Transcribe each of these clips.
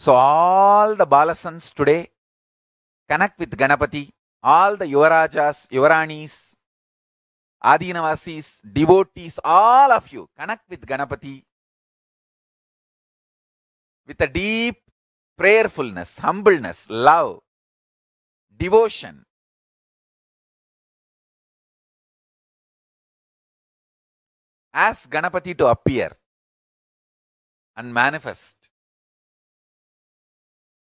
So all the Balasans today connect with Ganapati. All the Yuvarajas, Yuvaranis, Adinavasis, devotees, all of you connect with Ganapati with a deep prayerfulness, humbleness, love, devotion. Ask Ganapati to appear and manifest.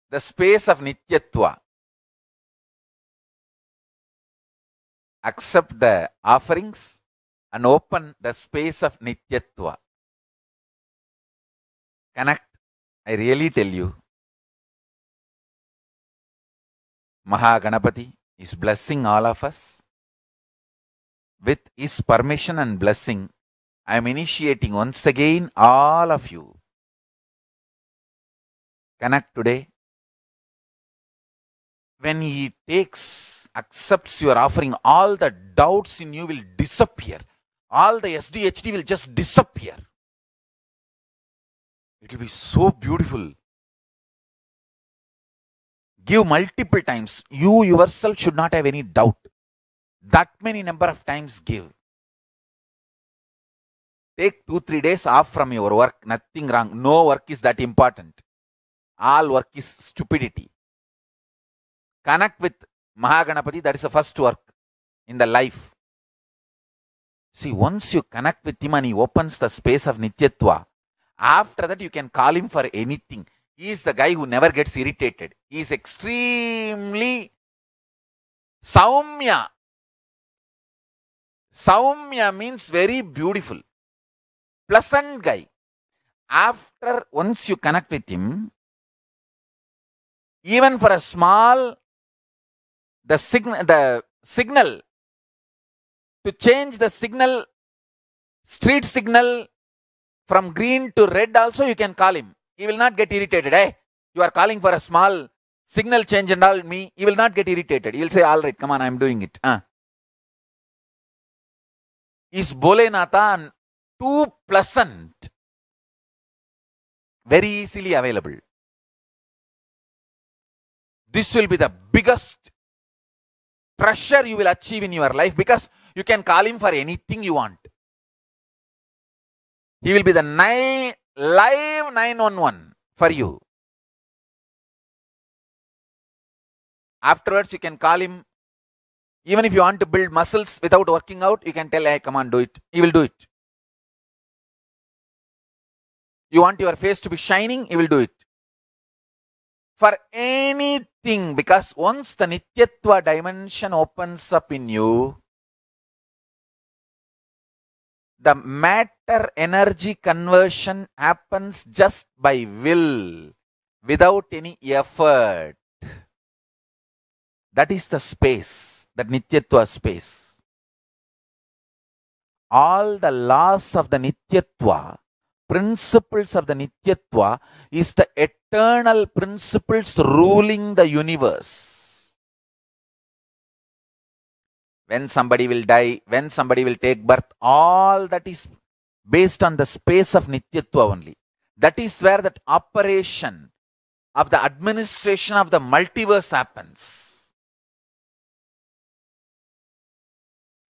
the space of Nityatva. Accept the offerings and open the space of Nityatva. Connect, I really tell you. Mahaganapati is blessing all of us. With his permission and blessing, I am initiating once again all of you. Connect today when he takes, accepts your offering, all the doubts in you will disappear. All the SDHD will just disappear. It will be so beautiful. Give multiple times. You yourself should not have any doubt. That many number of times give. Take two, three days off from your work. Nothing wrong. No work is that important. All work is stupidity connect with Mahaganapati, that is the first work in the life. See, once you connect with him and he opens the space of Nityatva, after that you can call him for anything. He is the guy who never gets irritated. He is extremely Saumya. Saumya means very beautiful, pleasant guy. After once you connect with him, even for a small the signal the signal to change the signal street signal from green to red also you can call him he will not get irritated eh you are calling for a small signal change and all me he will not get irritated he will say all right come on i am doing it uh. is bolenathan too pleasant very easily available this will be the biggest treasure you will achieve in your life because you can call him for anything you want. He will be the nine, live 911 for you. Afterwards, you can call him. Even if you want to build muscles without working out, you can tell, hey, come on, do it. He will do it. You want your face to be shining, he will do it for anything because once the Nityatva dimension opens up in you, the matter energy conversion happens just by will without any effort. That is the space, that Nityatva space. All the laws of the Nityatva principles of the Nityatva is the eternal principles ruling the universe. When somebody will die, when somebody will take birth, all that is based on the space of Nityatva only. That is where that operation of the administration of the multiverse happens.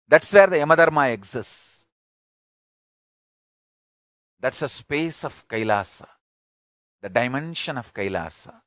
That's where the Yamadharma exists. That's a space of Kailasa, the dimension of Kailasa.